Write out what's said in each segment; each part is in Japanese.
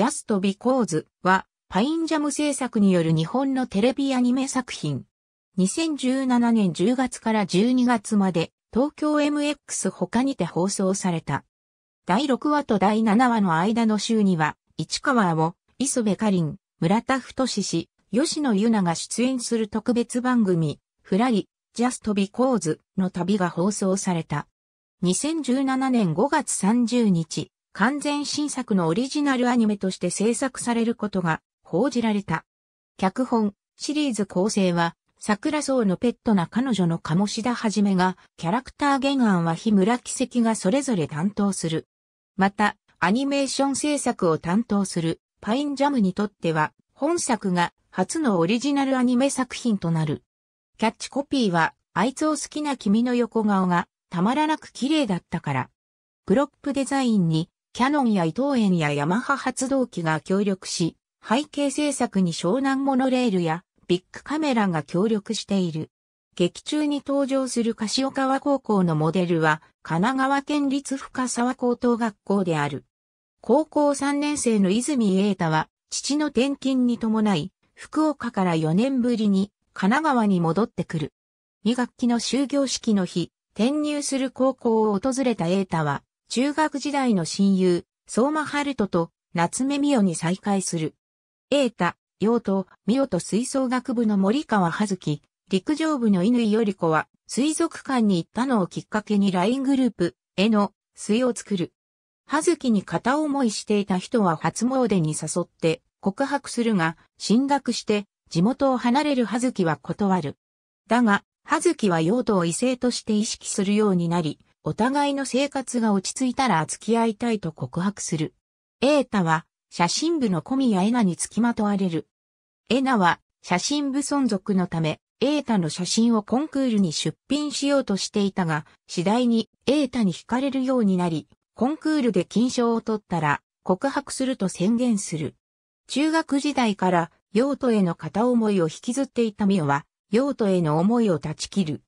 Just Because は、パインジャム制作による日本のテレビアニメ作品。2017年10月から12月まで、東京 MX 他にて放送された。第6話と第7話の間の週には、市川を、磯部かりん、村田太氏、吉野ゆなが出演する特別番組、ふらり、Just Because の旅が放送された。2017年5月30日、完全新作のオリジナルアニメとして制作されることが報じられた。脚本、シリーズ構成は、桜草のペットな彼女の鴨志田はじめが、キャラクター原案は日村奇跡がそれぞれ担当する。また、アニメーション制作を担当するパインジャムにとっては、本作が初のオリジナルアニメ作品となる。キャッチコピーは、あいつを好きな君の横顔がたまらなく綺麗だったから。プロップデザインにキャノンや伊藤園やヤマハ発動機が協力し、背景制作に湘南モノレールやビッグカメラが協力している。劇中に登場する柏川高校のモデルは神奈川県立深沢高等学校である。高校3年生の泉栄太は父の転勤に伴い福岡から4年ぶりに神奈川に戻ってくる。2学期の終業式の日、転入する高校を訪れた栄太は中学時代の親友、相馬春人と夏目美代に再会する。栄太、陽と美代と吹奏楽部の森川葉月、陸上部の乾より子は水族館に行ったのをきっかけに LINE グループ、への、水を作る。葉月に片思いしていた人は初詣に誘って告白するが、進学して地元を離れる葉月は断る。だが、葉月は陽とを異性として意識するようになり、お互いの生活が落ち着いたら付き合いたいと告白する。エータは、写真部の小宮エナに付きまとわれる。エナは、写真部存続のため、エータの写真をコンクールに出品しようとしていたが、次第にエータに惹かれるようになり、コンクールで金賞を取ったら、告白すると宣言する。中学時代から、用途への片思いを引きずっていたミオは、用途への思いを断ち切る。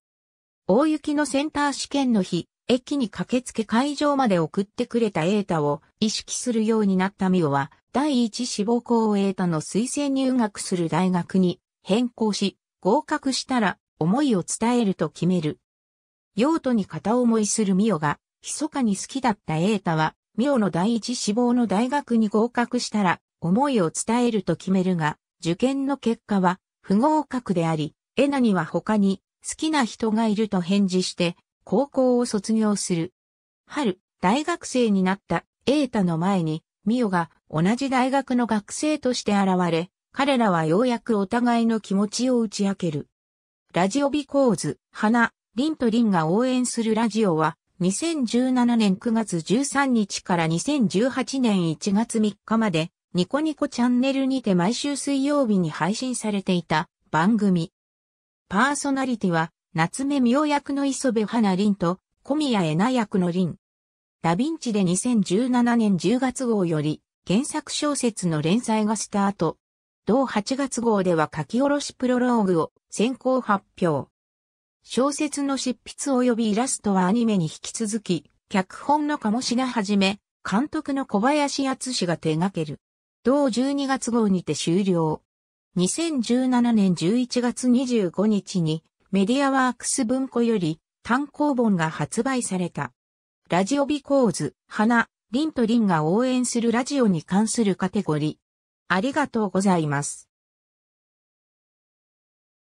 大雪のセンター試験の日、駅に駆けつけ会場まで送ってくれたー太を意識するようになったミオは、第一志望校をー太の推薦入学する大学に変更し、合格したら思いを伝えると決める。用途に片思いするミオが、密かに好きだったー太は、ミオの第一志望の大学に合格したら、思いを伝えると決めるが、受験の結果は不合格であり、エナには他に好きな人がいると返事して、高校を卒業する。春、大学生になったー太の前に、ミオが同じ大学の学生として現れ、彼らはようやくお互いの気持ちを打ち明ける。ラジオビコーズ、花、リンとリンが応援するラジオは、2017年9月13日から2018年1月3日まで、ニコニコチャンネルにて毎週水曜日に配信されていた番組。パーソナリティは、夏目明役の磯部花凛と、小宮恵奈役の凛。ダヴィンチで2017年10月号より、原作小説の連載がスタート。同8月号では書き下ろしプロローグを先行発表。小説の執筆及びイラストはアニメに引き続き、脚本の鴨志田はじめ、監督の小林敦氏が手掛ける。同12月号にて終了。2017年11月25日にメディアワークス文庫より単行本が発売された。ラジオビコーズ、花、リンとリンが応援するラジオに関するカテゴリー。ありがとうございます。